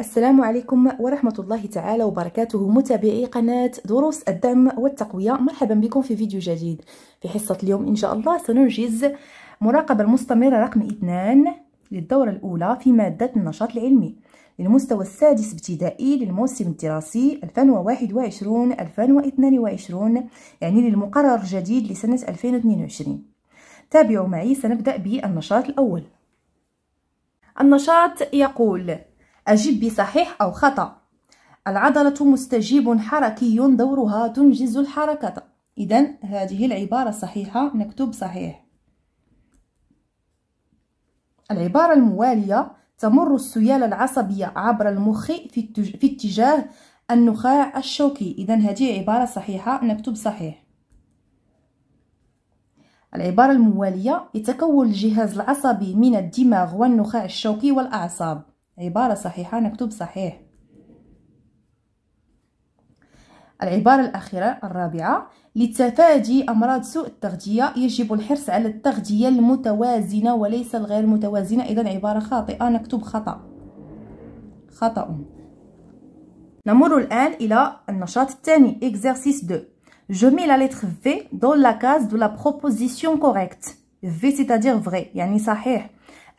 السلام عليكم ورحمة الله تعالى وبركاته متابعي قناة دروس الدعم والتقوية مرحبا بكم في فيديو جديد في حصة اليوم إن شاء الله سننجز مراقبة المستمرة رقم 2 للدورة الأولى في مادة النشاط العلمي للمستوى السادس ابتدائي للموسم الدراسي 2021-2022 يعني للمقرر الجديد لسنة 2022 تابعوا معي سنبدأ بالنشاط الأول النشاط يقول أجب بصحيح أو خطأ العضلة مستجيب حركي دورها تنجز الحركة إذا هذه العبارة صحيحة نكتب صحيح العبارة الموالية تمر السيالة العصبية عبر المخ في اتجاه النخاع الشوكي إذا هذه عبارة صحيحة نكتب صحيح العبارة الموالية يتكون الجهاز العصبي من الدماغ والنخاع الشوكي والأعصاب عبارة صحيحة نكتب صحيح العبارة الأخيرة الرابعة لتفادي أمراض سوء التغذية يجب الحرص على التغذية المتوازنة وليس الغير متوازنة إذا عبارة خاطئة نكتب خطأ خطأ نمر الآن إلى النشاط الثاني exercice 2 Je mets la lettre V dans la case de la proposition correcte V c'est-à-dire vrai يعني صحيح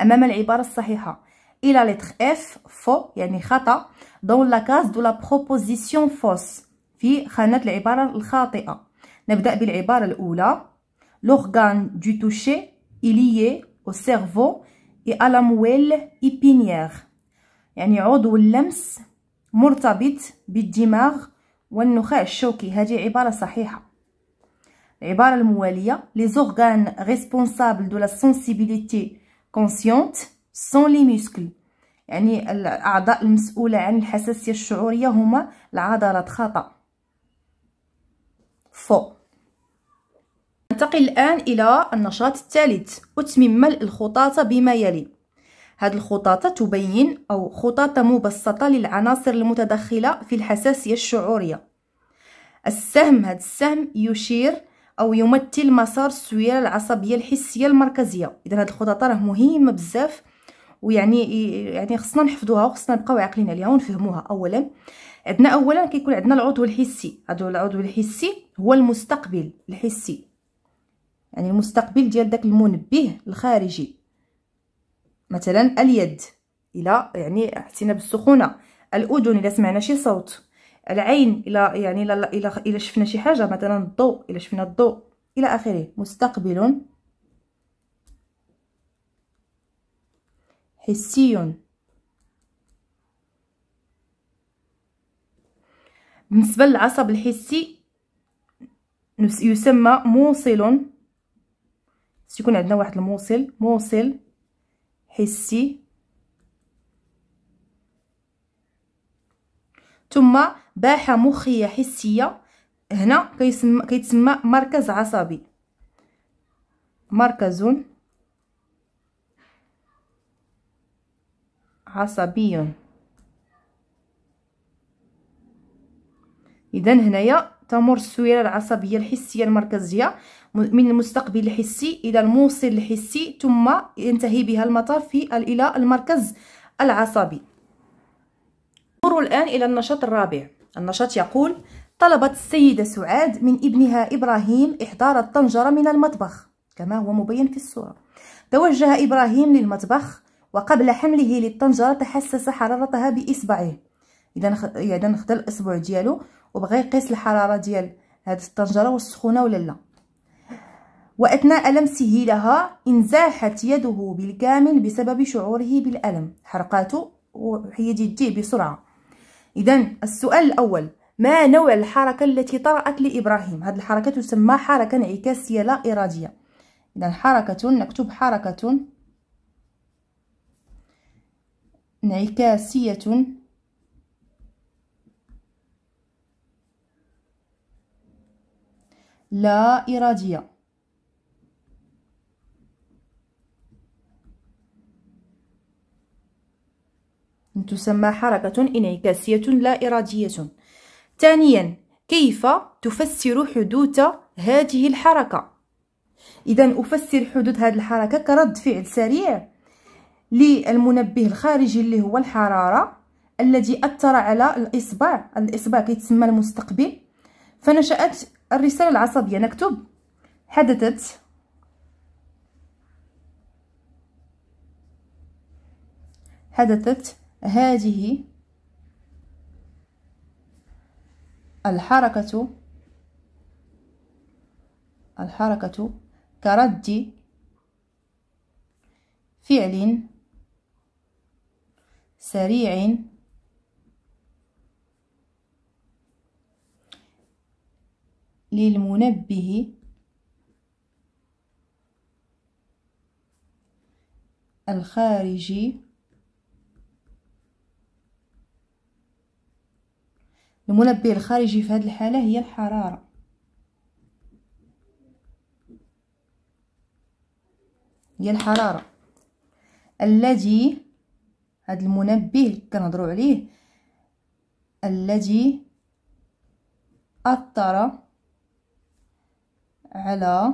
أمام العبارة الصحيحة et la lettre F, faux, yani khat'a, dans la case de la proposition fausse, في خانة العبارة الخاطئة. نبدأ بالعبارة الأولى. L'organe du toucher est lié au cerveau et à la moelle épinière. يعني عضو اللمس مرتبط بالدماغ والنخاع الشوكي. هذه عبارة صحيحة. العبارة الموالية. Les organes responsables de la sensibilité consciente سون لي موسكل يعني الاعضاء المسؤوله عن الحساسيه الشعوريه هما العضلات خطا فو ننتقل الان الى النشاط الثالث اتمم الخطاطه بما يلي هذه الخطاطة تبين أو خطاطة مبسطة للعناصر المتدخلة في الحساسية الشعورية السهم هذا السهم يشير أو يمثل مسار السويه العصبية الحسية المركزية إذا هذه الخطاطة راه مهمة بزاف ويعني يعني خصنا نحفظوها وخصنا نبقاو عاقلين عليها ونفهموها اولا عندنا اولا كيكون عندنا العضو الحسي هذا العضو الحسي هو المستقبل الحسي يعني المستقبل ديال داك المنبه الخارجي مثلا اليد الى يعني حسينا بالسخونه الاذن الا سمعنا شي صوت العين الى يعني الى الى شفنا شي حاجه مثلا الضوء الى شفنا الضوء الى اخره مستقبل حسي بالنسبة للعصب الحسي يسمى موصل سيكون عندنا واحد الموصل موصل حسي ثم باحة مخية حسية هنا كيسمى كيتسمى مركز عصبي مركز عصبي اذا هنايا تمر السويره العصبيه الحسيه المركزيه من المستقبل الحسي الى الموصل الحسي ثم ينتهي بها المطاف في الى المركز العصبي نمر الان الى النشاط الرابع النشاط يقول طلبت السيده سعاد من ابنها ابراهيم احضار الطنجره من المطبخ كما هو مبين في الصوره توجه ابراهيم للمطبخ وقبل حمله للطنجرة تحسس حرارتها بإصبعه إذا إذا خدا الإصبع ديالو وبغى يقيس الحرارة ديال هاد الطنجرة واش سخونة ولا لا وأثناء لمسه لها انزاحت يده بالكامل بسبب شعوره بالألم حرقاته وهي يديه بسرعة إذا السؤال الأول ما نوع الحركة التي طرأت لإبراهيم هذه الحركة تسمى حركة انعكاسية لا إرادية إذا حركة نكتب حركة انعكاسية لا إرادية تسمى حركة انعكاسية لا إرادية ثانيا كيف تفسر حدوث هذه الحركة إذا أفسر حدوث هذه الحركة كرد فعل سريع للمنبه الخارجي اللي هو الحراره الذي اثر على الاصبع الاصبع كيتسمى المستقبل فنشات الرساله العصبيه نكتب حدثت حدثت هذه الحركة الحركة كرد فعل سريع للمنبه الخارجي المنبه الخارجي في هذه الحالة هي الحرارة هي الحرارة الذي هاد المنبه اللي كنهضروا عليه الذي اثر على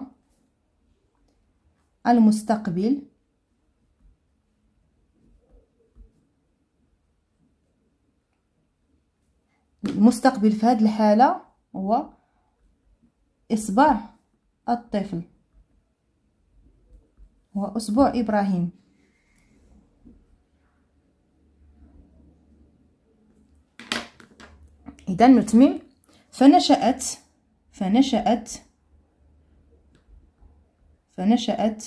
المستقبل المستقبل في هذه الحاله هو اصبع الطفل هو اصبع ابراهيم جدا نتمم فنشأت فنشأت فنشأت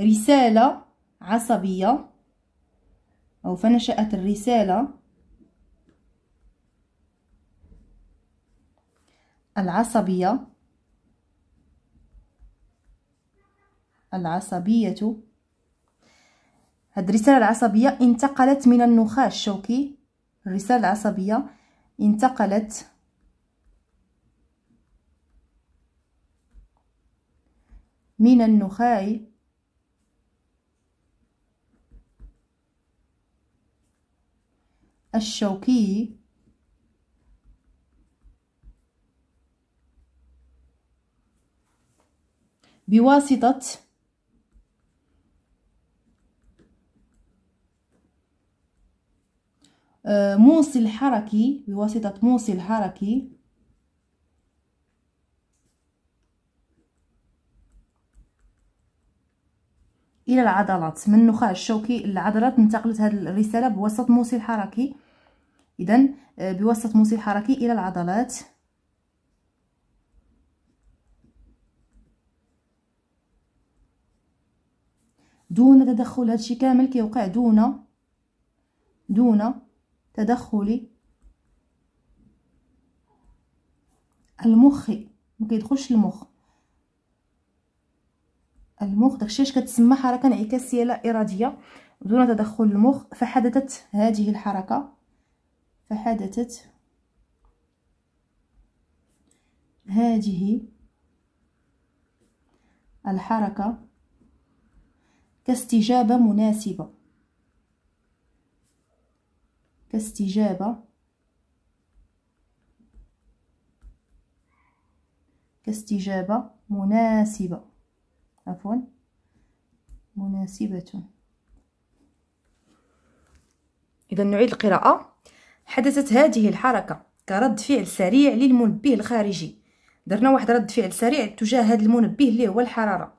رسالة عصبية أو فنشأت الرسالة العصبية العصبية هاد الرسالة العصبية انتقلت من النخاع الشوكي الرسالة العصبية انتقلت من النخاع الشوكي بواسطة آه، موصل حركي بواسطة موصل حركي الى العضلات من النخاع الشوكي العضلات انتقلت هذه الرساله بواسطه موصل حركي اذا آه، بواسطه موصل حركي الى العضلات دون تدخل هادشي كامل كيوقع دون دون تدخلي المخ ما كيدخلش المخ المخ داكشي اش كتسمى حركه انعكاسيه لا اراديه دون تدخل المخ فحدثت هذه الحركه فحدثت هذه الحركه كاستجابه مناسبه كاستجابة كاستجابة مناسبة عفوا مناسبة إذا نعيد القراءة حدثت هذه الحركة كرد فعل سريع للمنبه الخارجي درنا واحد رد فعل سريع تجاه هذا المنبه اللي هو الحرارة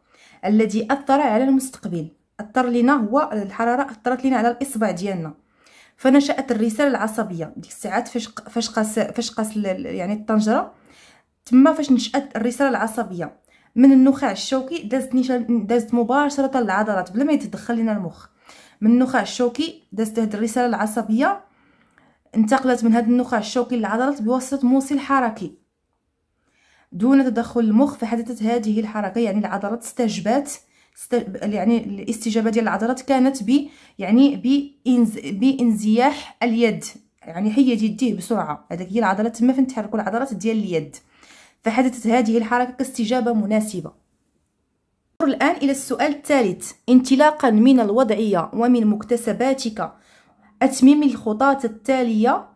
الذي أثر على المستقبل أثر لنا هو الحرارة أثرت لنا على الإصبع ديالنا فنشأت الرسالة العصبية ديك الساعات فاش فاش قاس فاش قاس يعني الطنجرة تما فاش نشأت الرسالة العصبية من النخاع الشوكي دازت دازت مباشرة للعضلات بلا ما يتدخل لنا المخ من النخاع الشوكي دازت هاد الرسالة العصبية انتقلت من هاد النخاع الشوكي للعضلات بواسطة موصل حركي دون تدخل المخ فحدثت هذه الحركة يعني العضلات استجبت يعني الاستجابه ديال العضلات كانت ب يعني بإنز بانزياح اليد يعني حيد يديه بسرعه هذاك هي العضلات تما فين تحركوا العضلات ديال اليد فحدثت هذه الحركه كاستجابه مناسبه الآن إلى السؤال الثالث انطلاقا من الوضعية ومن مكتسباتك أتمم الخطوات التالية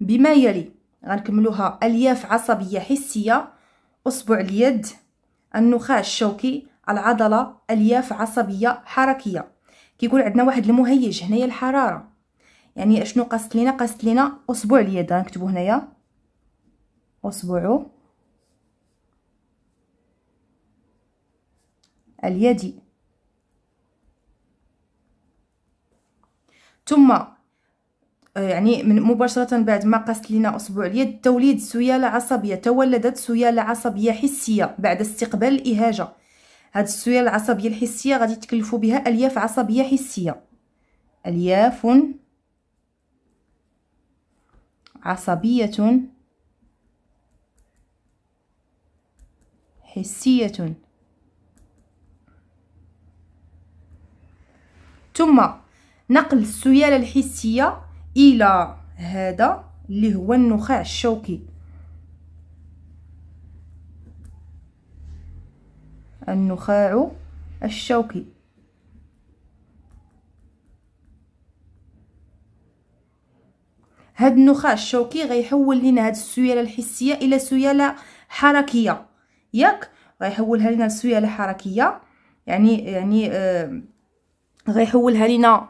بما يلي غنكملوها ألياف عصبية حسية أصبع اليد النخاع الشوكي العضله الياف عصبيه حركيه كيكون عندنا واحد المهيج هنايا الحراره يعني اشنو قاصت لينا قاصت لينا اصبع اليد غنكتبو هنايا اصبعو اليد ثم آه، يعني من مباشرة بعد ما قصت لنا أسبوع اليد توليد سيالة عصبية تولدت سيالة عصبية حسية بعد استقبال الإهاجة هاد السويه العصبيه الحسيه غادي تكلفوا بها الياف عصبيه حسيه الياف عصبيه حسيه ثم نقل السياله الحسيه الى هذا اللي هو النخاع الشوكي النخاع الشوكي هاد النخاع الشوكي غيحول لينا هاد السياله الحسيه الى سياله حركيه ياك غيحولها لينا لسياله حركيه يعني يعني آه غيحولها لينا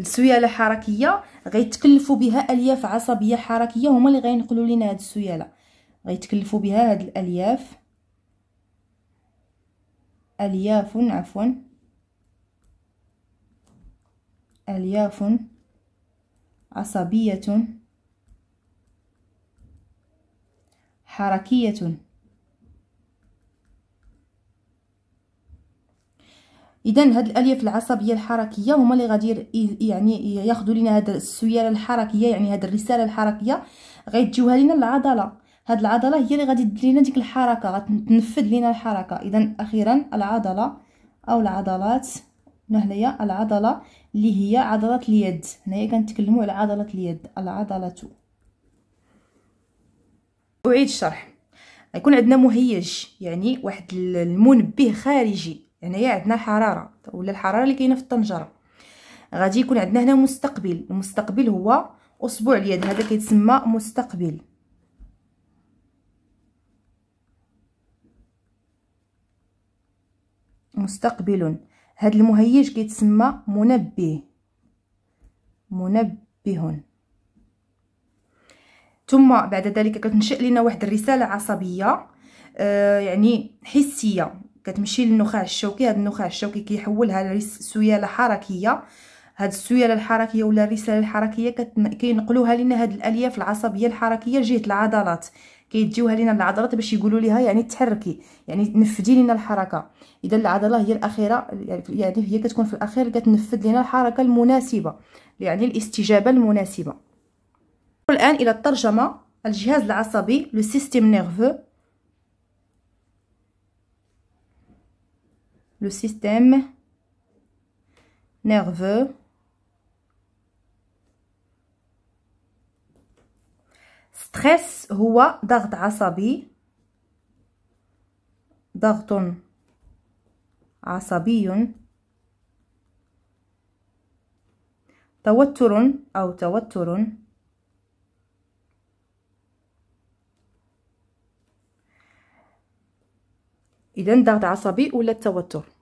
السياله حركيه غيتكلفوا بها الياف عصبيه حركيه هما اللي غينقلوا لينا هاد السياله غيتكلفوا بها هاد الالياف ألياف عفوا ألياف عصبية حركية اذا هاد الالياف العصبيه الحركيه هما اللي غادي يعني ياخذوا لنا هاد السياله الحركيه يعني هاد الرساله الحركيه غيتجيوها لنا العضله هاد العضله هي اللي غادي دير لينا ديك الحركه غتنفذ لينا الحركه اذا اخيرا العضله او العضلات هنايا العضله اللي هي عضله اليد هنايا كنتكلموا على عضله اليد العضله اعيد الشرح يكون عندنا مهيج يعني واحد المنبه خارجي هنايا يعني عندنا الحراره ولا الحراره اللي كاينه في الطنجره غادي يكون عندنا هنا مستقبل المستقبل هو اصبع اليد هذا كيتسمى مستقبل مستقبل هذا المهيج كيتسمى منبه منبه ثم بعد ذلك كتنشئ لنا واحد الرساله عصبيه آه يعني حسيه كتمشي للنخاع الشوكي هذا النخاع الشوكي كيحولها لسياله حركيه هاد السيالة الحركيه ولا الرساله الحركيه كتن... كينقلوها لنا هاد الالياف العصبيه الحركيه جهه العضلات كيديوها لنا العضلات باش يقولوا لها يعني تحركي يعني نفذي لنا الحركه اذا العضله هي الاخيره يعني هي كتكون في الاخير كتنفذ لنا الحركه المناسبه يعني الاستجابه المناسبه الان الى الترجمه الجهاز العصبي لو سيستيم نيرفو لو سيستيم نيرفو ستريس هو ضغط عصبي ضغط عصبي توتر أو توتر إذا ضغط عصبي ولا التوتر